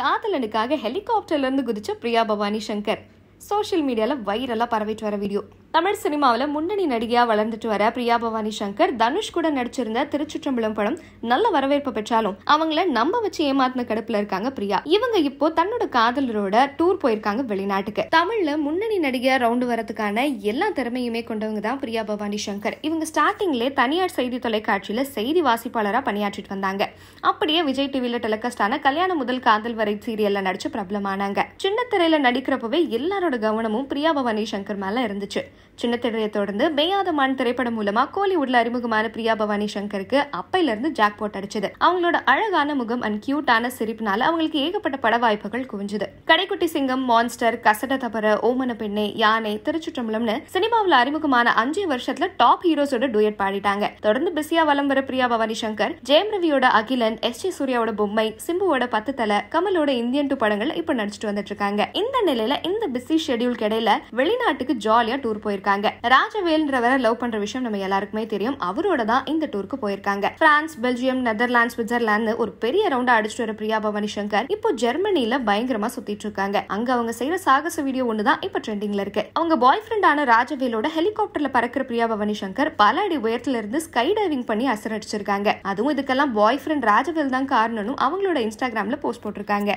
காதலனுக்காக ஹெலிகாப்டர்லேருந்து குதிச்ச பிரியா பவானி சங்கர் சோஷியல் மீடியாவில் வைரலாக பரவிட்டு வர வீடியோ தமிழ் சினிமாவில் முன்னணி நடிகையாக வளர்ந்துட்டு வர பிரியா பவானி சங்கர் தனுஷ் கூட நடிச்சிருந்த திருச்சிற்றம்பலம் படம் நல்ல வரவேற்பு பெற்றாலும் அவங்கள நம்ப வச்சு ஏமாத்தின கடுப்புல இருக்காங்க பிரியா இவங்க இப்போ தன்னோட காதலரோட டூர் போயிருக்காங்க வெளிநாட்டுக்கு தமிழ்ல முன்னணி நடிகையா ரவுண்டு வரதுக்கான எல்லா திறமையுமே கொண்டவங்க தான் பிரியா பவானி சங்கர் இவங்க ஸ்டார்டிங்லே தனியார் செய்தி தொலைக்காட்சியில செய்தி வாசிப்பாளராக பணியாற்றிட்டு வந்தாங்க அப்படியே விஜய் டிவியில டெலிகாஸ்ட் ஆன கல்யாணம் முதல் காதல் வரை சீரியல்ல நடிச்சு பிரபலமானாங்க சின்ன திரையில நடிக்கிறப்பவே எல்லாரோட கவனமும் பிரியா பவானி சங்கர் மேல இருந்துச்சு சின்ன தொடர்ந்து மேயாத மான் திரைப்படம் மூலமா கோலிவுட்ல அறிமுகமான பிரியா பவானி சங்கருக்கு அப்பையில இருந்து ஜாக் போட் அடிச்சது அவங்களோட அழகான முகம் அண்ட் கியூட்டான சிரிப்புனால அவங்களுக்கு ஏகப்பட்ட பட வாய்ப்புகள் குவிஞ்சது கடைக்குட்டி சிங்கம் மான்ஸ்டர் கசட தபர ஓமன பெண்ணே யானை திருச்சுற்றம்பலம்னு சினிமாவில் அறிமுகமான அஞ்சு வருஷத்துல டாப் ஹீரோஸோட டூயட் பாடிட்டாங்க தொடர்ந்து பிஸியா வலம் வர பிரியா பவானி சங்கர் ஜெயம் ரவியோட அகிலன் எஸ் ஜி சூர்யாவோட பொம்மை சிம்புவோட பத்து தலை கமலோட இந்தியன் டூ படங்கள் இப்ப நடிச்சிட்டு வந்துட்டு இருக்காங்க இந்த நிலையில இந்த பிஸி ஷெடியூல் கிடையில வெளிநாட்டுக்கு ஜாலியா டூர் போய் போயிருக்காங்க ராஜவேல்ன்றவரை லவ் பண்ற விஷயம் நம்ம எல்லாருக்குமே தெரியும் அவரோட தான் இந்த டூருக்கு போயிருக்காங்க பிரான்ஸ் பெல்ஜியம் நெதர்லாண்ட் சுவிட்சர்லாந்து ஒரு பெரிய ரவுண்டா அடிச்சுட்டு வர பிரியா பவானி சங்கர் இப்போ ஜெர்மனில பயங்கரமா சுத்திட்டு இருக்காங்க அங்க அவங்க செய்யற சாகச வீடியோ ஒண்ணுதான் இப்ப ட்ரெண்டிங்ல இருக்கு அவங்க பாய் ஃப்ரெண்டான ராஜவேலோட ஹெலிகாப்டர்ல பறக்கிற பிரியா பவானி சங்கர் பல அடி உயரத்துல இருந்து ஸ்கை டைவிங் பண்ணி அசரடிச்சிருக்காங்க அதுவும் இதுக்கெல்லாம் பாய் ஃப்ரெண்ட் ராஜவேல் தான் காரணம் அவங்களோட இன்ஸ்டாகிராம்ல போஸ்ட் போட்டிருக்காங்க